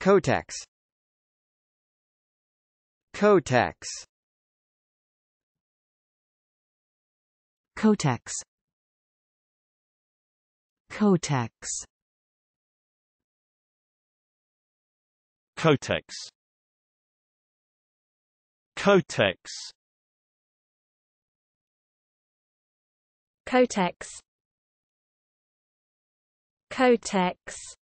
Kotex Kotex Kotex Kotex Kotex Kotex Kotex Kotex